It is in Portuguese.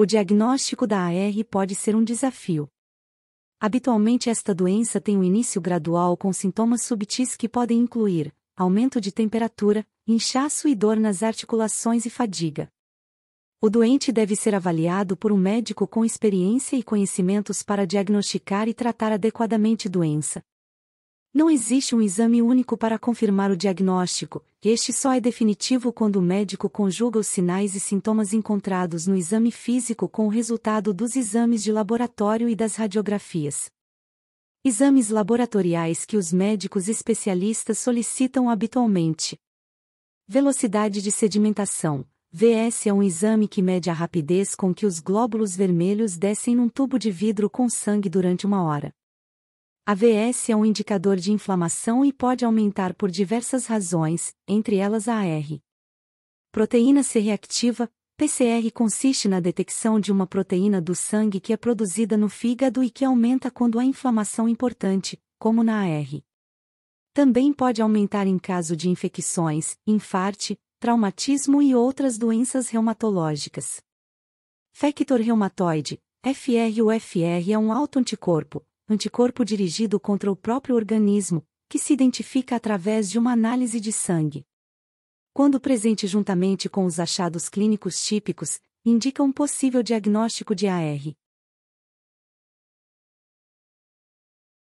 O diagnóstico da AR pode ser um desafio. Habitualmente, esta doença tem um início gradual com sintomas subtis que podem incluir aumento de temperatura, inchaço e dor nas articulações e fadiga. O doente deve ser avaliado por um médico com experiência e conhecimentos para diagnosticar e tratar adequadamente doença, não existe um exame único para confirmar o diagnóstico, este só é definitivo quando o médico conjuga os sinais e sintomas encontrados no exame físico com o resultado dos exames de laboratório e das radiografias. Exames laboratoriais que os médicos especialistas solicitam habitualmente. Velocidade de sedimentação. VS é um exame que mede a rapidez com que os glóbulos vermelhos descem num tubo de vidro com sangue durante uma hora. A é um indicador de inflamação e pode aumentar por diversas razões, entre elas a AR. Proteína C reactiva, PCR consiste na detecção de uma proteína do sangue que é produzida no fígado e que aumenta quando há inflamação importante, como na AR. Também pode aumentar em caso de infecções, infarte, traumatismo e outras doenças reumatológicas. Factor reumatoide, FR ou FR é um autoanticorpo, anticorpo dirigido contra o próprio organismo, que se identifica através de uma análise de sangue. Quando presente juntamente com os achados clínicos típicos, indica um possível diagnóstico de AR.